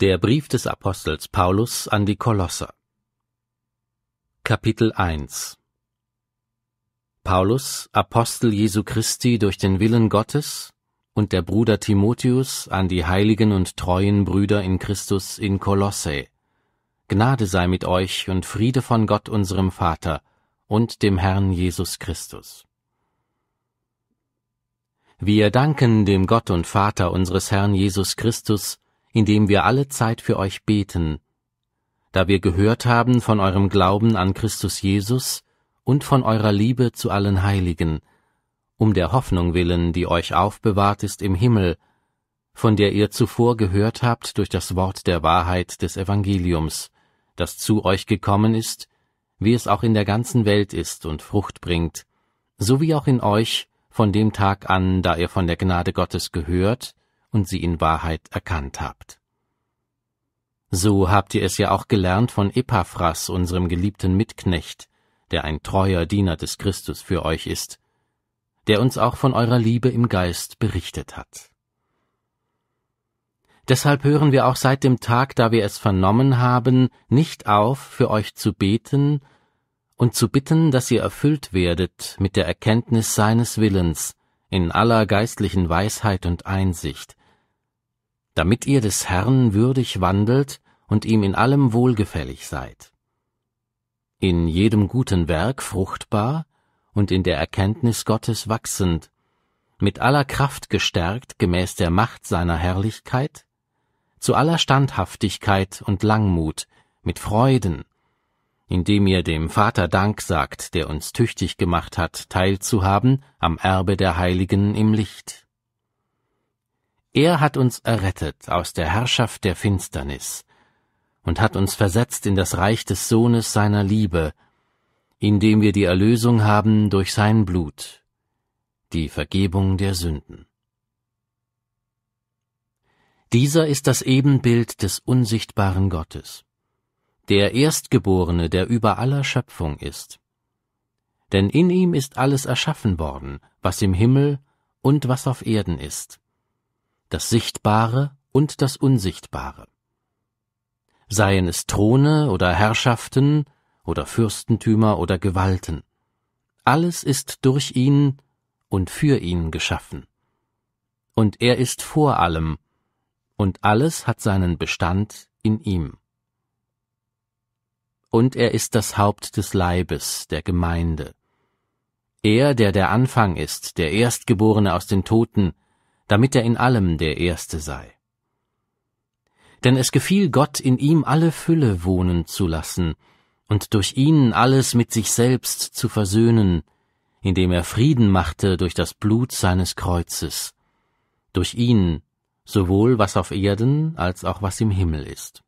Der Brief des Apostels Paulus an die Kolosser Kapitel 1 Paulus, Apostel Jesu Christi durch den Willen Gottes und der Bruder Timotheus an die heiligen und treuen Brüder in Christus in Kolosse. Gnade sei mit euch und Friede von Gott unserem Vater und dem Herrn Jesus Christus. Wir danken dem Gott und Vater unseres Herrn Jesus Christus, indem wir alle Zeit für euch beten, da wir gehört haben von eurem Glauben an Christus Jesus und von eurer Liebe zu allen Heiligen, um der Hoffnung willen, die euch aufbewahrt ist im Himmel, von der ihr zuvor gehört habt durch das Wort der Wahrheit des Evangeliums, das zu euch gekommen ist, wie es auch in der ganzen Welt ist und Frucht bringt, so wie auch in euch von dem Tag an, da ihr von der Gnade Gottes gehört und sie in Wahrheit erkannt habt. So habt ihr es ja auch gelernt von Epaphras, unserem geliebten Mitknecht, der ein treuer Diener des Christus für euch ist, der uns auch von eurer Liebe im Geist berichtet hat. Deshalb hören wir auch seit dem Tag, da wir es vernommen haben, nicht auf, für euch zu beten und zu bitten, dass ihr erfüllt werdet mit der Erkenntnis seines Willens in aller geistlichen Weisheit und Einsicht, damit ihr des Herrn würdig wandelt und ihm in allem wohlgefällig seid. In jedem guten Werk fruchtbar und in der Erkenntnis Gottes wachsend, mit aller Kraft gestärkt gemäß der Macht seiner Herrlichkeit, zu aller Standhaftigkeit und Langmut, mit Freuden, indem ihr dem Vater Dank sagt, der uns tüchtig gemacht hat, teilzuhaben am Erbe der Heiligen im Licht. Er hat uns errettet aus der Herrschaft der Finsternis und hat uns versetzt in das Reich des Sohnes seiner Liebe, indem wir die Erlösung haben durch sein Blut, die Vergebung der Sünden. Dieser ist das Ebenbild des unsichtbaren Gottes, der Erstgeborene, der über aller Schöpfung ist. Denn in ihm ist alles erschaffen worden, was im Himmel und was auf Erden ist das Sichtbare und das Unsichtbare. Seien es Throne oder Herrschaften oder Fürstentümer oder Gewalten. Alles ist durch ihn und für ihn geschaffen. Und er ist vor allem, und alles hat seinen Bestand in ihm. Und er ist das Haupt des Leibes, der Gemeinde. Er, der der Anfang ist, der Erstgeborene aus den Toten, damit er in allem der Erste sei. Denn es gefiel Gott, in ihm alle Fülle wohnen zu lassen und durch ihn alles mit sich selbst zu versöhnen, indem er Frieden machte durch das Blut seines Kreuzes, durch ihn sowohl was auf Erden als auch was im Himmel ist.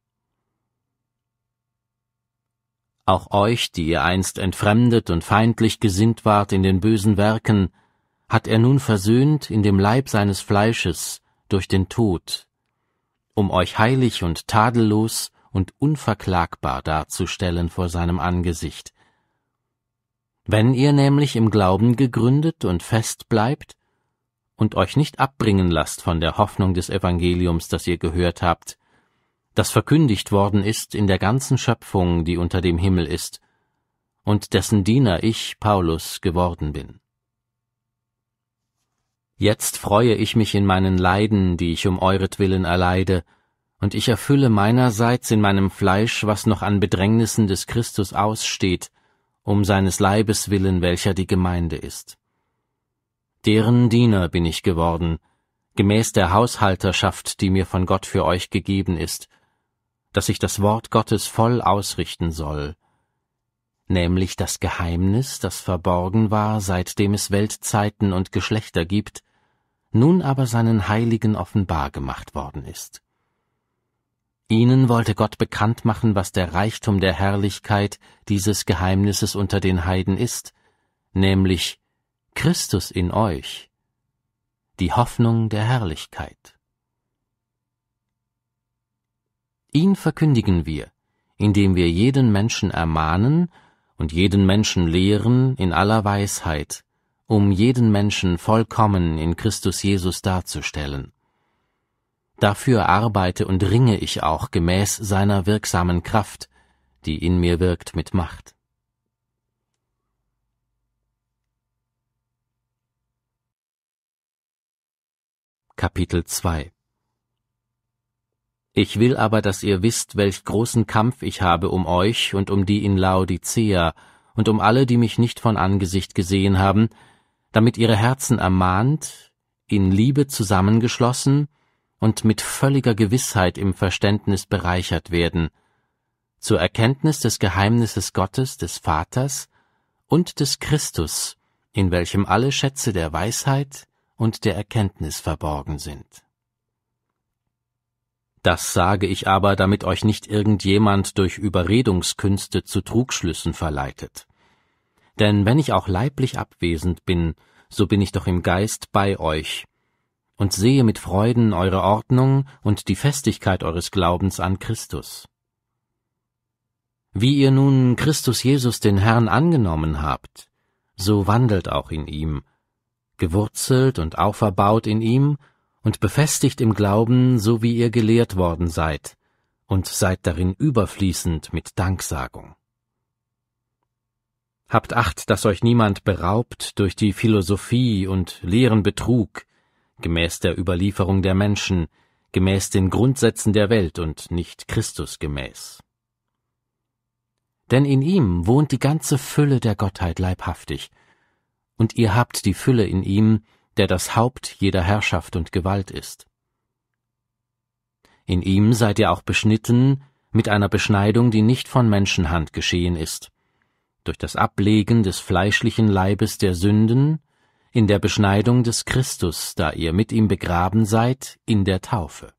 Auch euch, die ihr einst entfremdet und feindlich gesinnt wart in den bösen Werken, hat er nun versöhnt in dem Leib seines Fleisches durch den Tod, um euch heilig und tadellos und unverklagbar darzustellen vor seinem Angesicht. Wenn ihr nämlich im Glauben gegründet und fest bleibt und euch nicht abbringen lasst von der Hoffnung des Evangeliums, das ihr gehört habt, das verkündigt worden ist in der ganzen Schöpfung, die unter dem Himmel ist, und dessen Diener ich, Paulus, geworden bin. Jetzt freue ich mich in meinen Leiden, die ich um euretwillen erleide, und ich erfülle meinerseits in meinem Fleisch, was noch an Bedrängnissen des Christus aussteht, um seines Leibes willen, welcher die Gemeinde ist. Deren Diener bin ich geworden, gemäß der Haushalterschaft, die mir von Gott für euch gegeben ist, dass ich das Wort Gottes voll ausrichten soll, nämlich das Geheimnis, das verborgen war, seitdem es Weltzeiten und Geschlechter gibt, nun aber seinen Heiligen offenbar gemacht worden ist. Ihnen wollte Gott bekannt machen, was der Reichtum der Herrlichkeit dieses Geheimnisses unter den Heiden ist, nämlich Christus in euch, die Hoffnung der Herrlichkeit. Ihn verkündigen wir, indem wir jeden Menschen ermahnen und jeden Menschen lehren in aller Weisheit, um jeden Menschen vollkommen in Christus Jesus darzustellen. Dafür arbeite und ringe ich auch gemäß seiner wirksamen Kraft, die in mir wirkt mit Macht. Kapitel 2 Ich will aber, dass ihr wisst, welch großen Kampf ich habe um euch und um die in Laodicea und um alle, die mich nicht von Angesicht gesehen haben, damit ihre Herzen ermahnt, in Liebe zusammengeschlossen und mit völliger Gewissheit im Verständnis bereichert werden, zur Erkenntnis des Geheimnisses Gottes, des Vaters und des Christus, in welchem alle Schätze der Weisheit und der Erkenntnis verborgen sind. Das sage ich aber, damit euch nicht irgendjemand durch Überredungskünste zu Trugschlüssen verleitet. Denn wenn ich auch leiblich abwesend bin, so bin ich doch im Geist bei euch und sehe mit Freuden eure Ordnung und die Festigkeit eures Glaubens an Christus. Wie ihr nun Christus Jesus den Herrn angenommen habt, so wandelt auch in ihm, gewurzelt und auferbaut in ihm und befestigt im Glauben, so wie ihr gelehrt worden seid, und seid darin überfließend mit Danksagung. Habt Acht, dass euch niemand beraubt durch die Philosophie und leeren Betrug, gemäß der Überlieferung der Menschen, gemäß den Grundsätzen der Welt und nicht Christus gemäß. Denn in ihm wohnt die ganze Fülle der Gottheit leibhaftig, und ihr habt die Fülle in ihm, der das Haupt jeder Herrschaft und Gewalt ist. In ihm seid ihr auch beschnitten mit einer Beschneidung, die nicht von Menschenhand geschehen ist, durch das Ablegen des fleischlichen Leibes der Sünden, in der Beschneidung des Christus, da ihr mit ihm begraben seid, in der Taufe.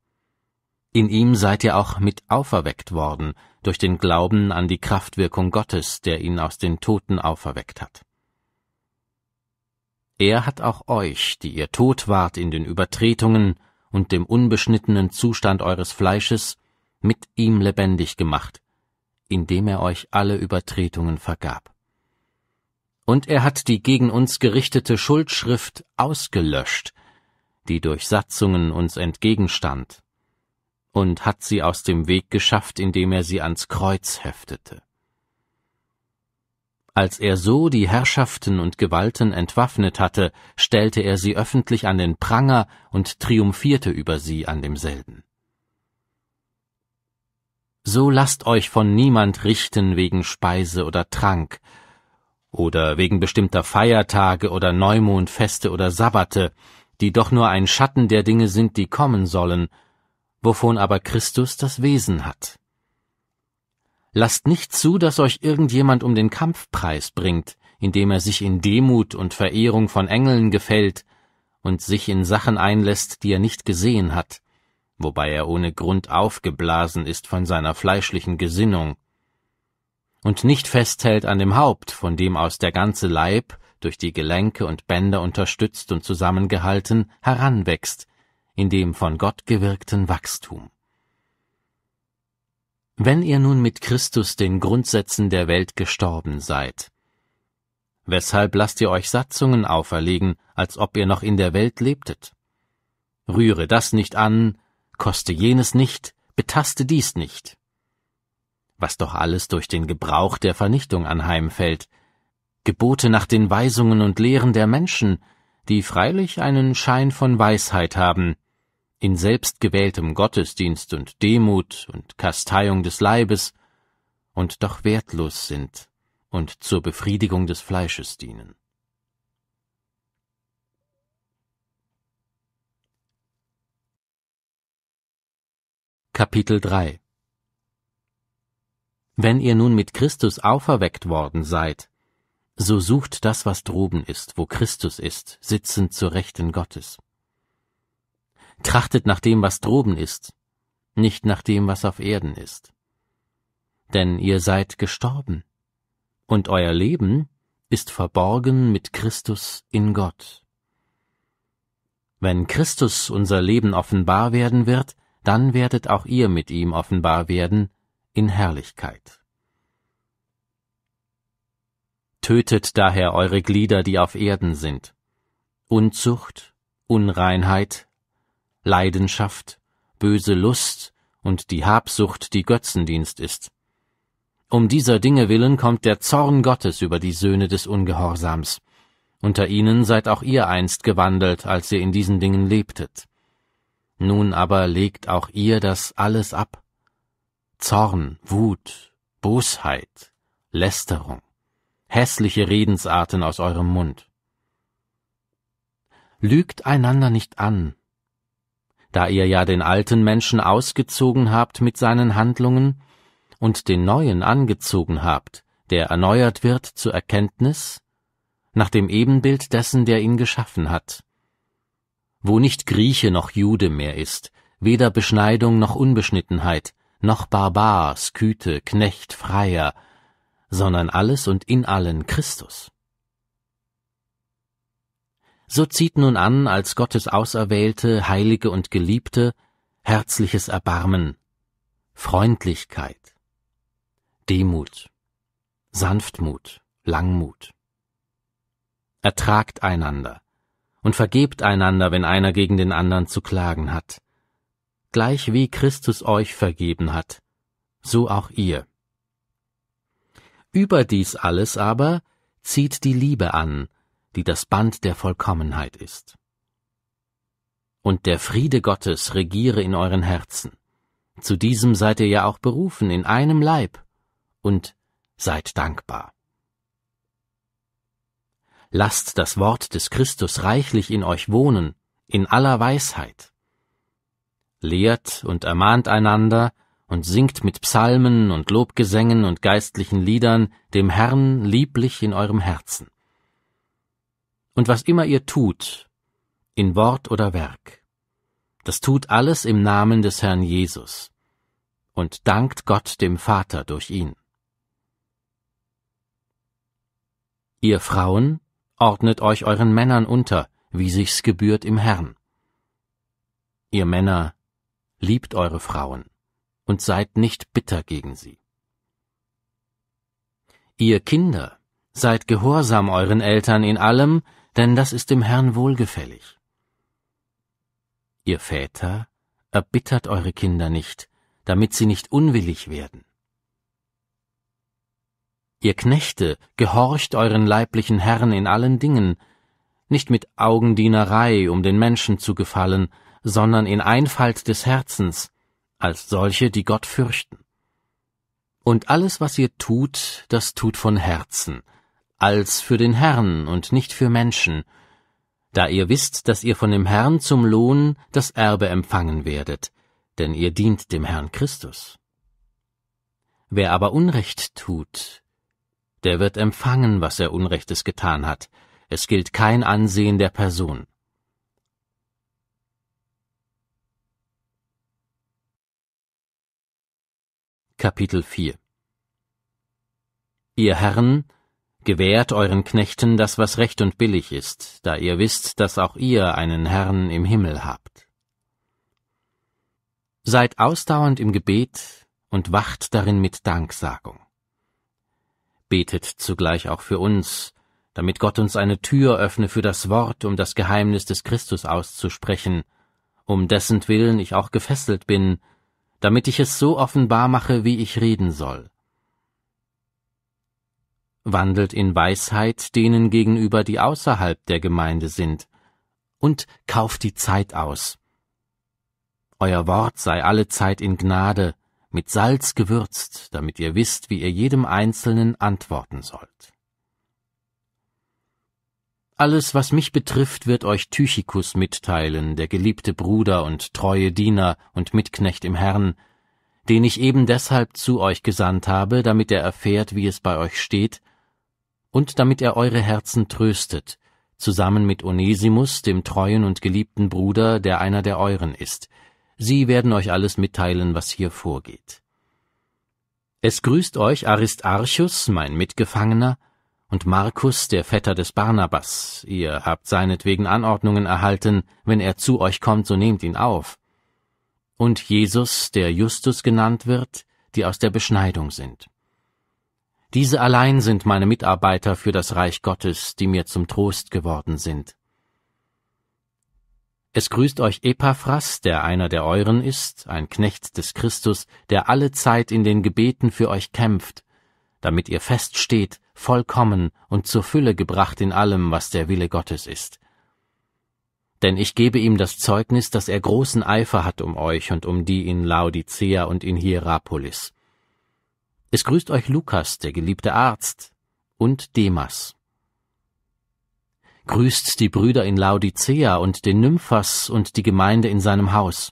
In ihm seid ihr auch mit auferweckt worden, durch den Glauben an die Kraftwirkung Gottes, der ihn aus den Toten auferweckt hat. Er hat auch euch, die ihr tot wart in den Übertretungen und dem unbeschnittenen Zustand eures Fleisches, mit ihm lebendig gemacht, indem er euch alle Übertretungen vergab. Und er hat die gegen uns gerichtete Schuldschrift ausgelöscht, die durch Satzungen uns entgegenstand, und hat sie aus dem Weg geschafft, indem er sie ans Kreuz heftete. Als er so die Herrschaften und Gewalten entwaffnet hatte, stellte er sie öffentlich an den Pranger und triumphierte über sie an demselben so lasst euch von niemand richten wegen Speise oder Trank, oder wegen bestimmter Feiertage oder Neumondfeste oder Sabbate, die doch nur ein Schatten der Dinge sind, die kommen sollen, wovon aber Christus das Wesen hat. Lasst nicht zu, dass euch irgendjemand um den Kampfpreis bringt, indem er sich in Demut und Verehrung von Engeln gefällt und sich in Sachen einlässt, die er nicht gesehen hat, wobei er ohne Grund aufgeblasen ist von seiner fleischlichen Gesinnung, und nicht festhält an dem Haupt, von dem aus der ganze Leib, durch die Gelenke und Bänder unterstützt und zusammengehalten, heranwächst, in dem von Gott gewirkten Wachstum. Wenn ihr nun mit Christus den Grundsätzen der Welt gestorben seid, weshalb lasst ihr euch Satzungen auferlegen, als ob ihr noch in der Welt lebtet? Rühre das nicht an, koste jenes nicht, betaste dies nicht. Was doch alles durch den Gebrauch der Vernichtung anheimfällt, Gebote nach den Weisungen und Lehren der Menschen, die freilich einen Schein von Weisheit haben, in selbstgewähltem Gottesdienst und Demut und Kasteiung des Leibes, und doch wertlos sind und zur Befriedigung des Fleisches dienen. Kapitel 3 Wenn ihr nun mit Christus auferweckt worden seid, so sucht das, was droben ist, wo Christus ist, sitzend zur Rechten Gottes. Trachtet nach dem, was droben ist, nicht nach dem, was auf Erden ist. Denn ihr seid gestorben, und euer Leben ist verborgen mit Christus in Gott. Wenn Christus unser Leben offenbar werden wird, dann werdet auch ihr mit ihm offenbar werden in Herrlichkeit. Tötet daher eure Glieder, die auf Erden sind. Unzucht, Unreinheit, Leidenschaft, böse Lust und die Habsucht, die Götzendienst ist. Um dieser Dinge willen kommt der Zorn Gottes über die Söhne des Ungehorsams. Unter ihnen seid auch ihr einst gewandelt, als ihr in diesen Dingen lebtet. Nun aber legt auch ihr das alles ab. Zorn, Wut, Bosheit, Lästerung, hässliche Redensarten aus eurem Mund. Lügt einander nicht an, da ihr ja den alten Menschen ausgezogen habt mit seinen Handlungen und den neuen angezogen habt, der erneuert wird zur Erkenntnis, nach dem Ebenbild dessen, der ihn geschaffen hat wo nicht Grieche noch Jude mehr ist, weder Beschneidung noch Unbeschnittenheit, noch Barbar, Sküte, Knecht, Freier, sondern alles und in allen Christus. So zieht nun an, als Gottes Auserwählte, Heilige und Geliebte, herzliches Erbarmen, Freundlichkeit, Demut, Sanftmut, Langmut. Ertragt einander, und vergebt einander, wenn einer gegen den anderen zu klagen hat. Gleich wie Christus euch vergeben hat, so auch ihr. Über dies alles aber zieht die Liebe an, die das Band der Vollkommenheit ist. Und der Friede Gottes regiere in euren Herzen. Zu diesem seid ihr ja auch berufen in einem Leib, und seid dankbar. Lasst das Wort des Christus reichlich in euch wohnen, in aller Weisheit. Lehrt und ermahnt einander und singt mit Psalmen und Lobgesängen und geistlichen Liedern dem Herrn lieblich in eurem Herzen. Und was immer ihr tut, in Wort oder Werk, das tut alles im Namen des Herrn Jesus und dankt Gott dem Vater durch ihn. Ihr Frauen, ordnet euch euren Männern unter, wie sich's gebührt im Herrn. Ihr Männer, liebt eure Frauen und seid nicht bitter gegen sie. Ihr Kinder, seid gehorsam euren Eltern in allem, denn das ist dem Herrn wohlgefällig. Ihr Väter, erbittert eure Kinder nicht, damit sie nicht unwillig werden. Ihr Knechte, gehorcht euren leiblichen Herren in allen Dingen, nicht mit Augendienerei, um den Menschen zu gefallen, sondern in Einfalt des Herzens, als solche, die Gott fürchten. Und alles, was ihr tut, das tut von Herzen, als für den Herrn und nicht für Menschen, da ihr wisst, dass ihr von dem Herrn zum Lohn das Erbe empfangen werdet, denn ihr dient dem Herrn Christus. Wer aber Unrecht tut, der wird empfangen, was er Unrechtes getan hat. Es gilt kein Ansehen der Person. Kapitel 4 Ihr Herren, gewährt euren Knechten das, was recht und billig ist, da ihr wisst, dass auch ihr einen Herrn im Himmel habt. Seid ausdauernd im Gebet und wacht darin mit Danksagung betet zugleich auch für uns, damit Gott uns eine Tür öffne für das Wort, um das Geheimnis des Christus auszusprechen, um dessen Willen ich auch gefesselt bin, damit ich es so offenbar mache, wie ich reden soll. Wandelt in Weisheit denen gegenüber, die außerhalb der Gemeinde sind, und kauft die Zeit aus. Euer Wort sei alle Zeit in Gnade, mit Salz gewürzt, damit ihr wisst, wie ihr jedem Einzelnen antworten sollt. Alles, was mich betrifft, wird euch Tychikus mitteilen, der geliebte Bruder und treue Diener und Mitknecht im Herrn, den ich eben deshalb zu euch gesandt habe, damit er erfährt, wie es bei euch steht, und damit er eure Herzen tröstet, zusammen mit Onesimus, dem treuen und geliebten Bruder, der einer der euren ist, Sie werden euch alles mitteilen, was hier vorgeht. Es grüßt euch Aristarchus, mein Mitgefangener, und Markus, der Vetter des Barnabas. Ihr habt seinetwegen Anordnungen erhalten, wenn er zu euch kommt, so nehmt ihn auf. Und Jesus, der Justus genannt wird, die aus der Beschneidung sind. Diese allein sind meine Mitarbeiter für das Reich Gottes, die mir zum Trost geworden sind. Es grüßt euch Epaphras, der einer der euren ist, ein Knecht des Christus, der alle Zeit in den Gebeten für euch kämpft, damit ihr feststeht, vollkommen und zur Fülle gebracht in allem, was der Wille Gottes ist. Denn ich gebe ihm das Zeugnis, dass er großen Eifer hat um euch und um die in Laodicea und in Hierapolis. Es grüßt euch Lukas, der geliebte Arzt, und Demas, grüßt die Brüder in Laodicea und den Nymphas und die Gemeinde in seinem Haus.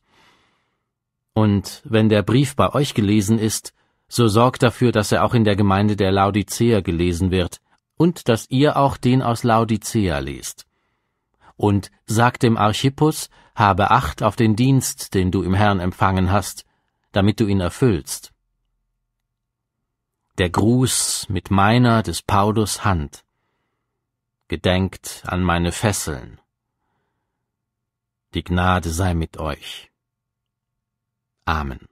Und wenn der Brief bei euch gelesen ist, so sorgt dafür, dass er auch in der Gemeinde der Laodicea gelesen wird, und dass ihr auch den aus Laodicea lest. Und sagt dem Archippus, habe Acht auf den Dienst, den du im Herrn empfangen hast, damit du ihn erfüllst. Der Gruß mit meiner des Paulus Hand gedenkt an meine Fesseln. Die Gnade sei mit euch. Amen.